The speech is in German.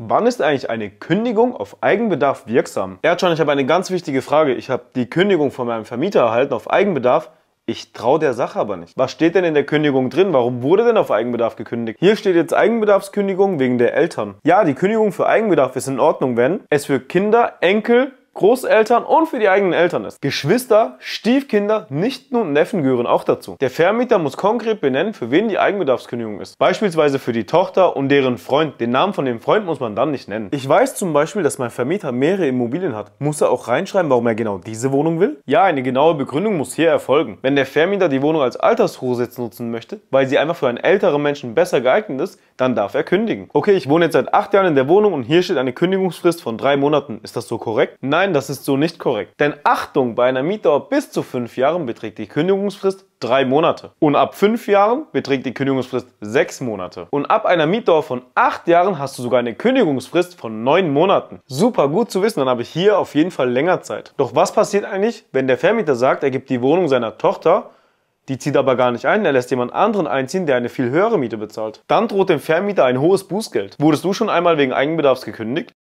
Wann ist eigentlich eine Kündigung auf Eigenbedarf wirksam? Erdschan, ich habe eine ganz wichtige Frage. Ich habe die Kündigung von meinem Vermieter erhalten auf Eigenbedarf. Ich traue der Sache aber nicht. Was steht denn in der Kündigung drin? Warum wurde denn auf Eigenbedarf gekündigt? Hier steht jetzt Eigenbedarfskündigung wegen der Eltern. Ja, die Kündigung für Eigenbedarf ist in Ordnung, wenn es für Kinder, Enkel Großeltern und für die eigenen Eltern ist. Geschwister, Stiefkinder, Nichten und Neffen gehören auch dazu. Der Vermieter muss konkret benennen, für wen die Eigenbedarfskündigung ist. Beispielsweise für die Tochter und deren Freund. Den Namen von dem Freund muss man dann nicht nennen. Ich weiß zum Beispiel, dass mein Vermieter mehrere Immobilien hat. Muss er auch reinschreiben, warum er genau diese Wohnung will? Ja, eine genaue Begründung muss hier erfolgen. Wenn der Vermieter die Wohnung als Altersruhesitz nutzen möchte, weil sie einfach für einen älteren Menschen besser geeignet ist, dann darf er kündigen. Okay, ich wohne jetzt seit acht Jahren in der Wohnung und hier steht eine Kündigungsfrist von drei Monaten. Ist das so korrekt? Nein, Nein, das ist so nicht korrekt. Denn Achtung, bei einer Mietdauer bis zu fünf Jahren beträgt die Kündigungsfrist drei Monate. Und ab fünf Jahren beträgt die Kündigungsfrist sechs Monate. Und ab einer Mietdauer von acht Jahren hast du sogar eine Kündigungsfrist von neun Monaten. Super gut zu wissen, dann habe ich hier auf jeden Fall länger Zeit. Doch was passiert eigentlich, wenn der Vermieter sagt, er gibt die Wohnung seiner Tochter die zieht aber gar nicht ein, er lässt jemand anderen einziehen, der eine viel höhere Miete bezahlt. Dann droht dem Vermieter ein hohes Bußgeld. Wurdest du schon einmal wegen Eigenbedarfs gekündigt?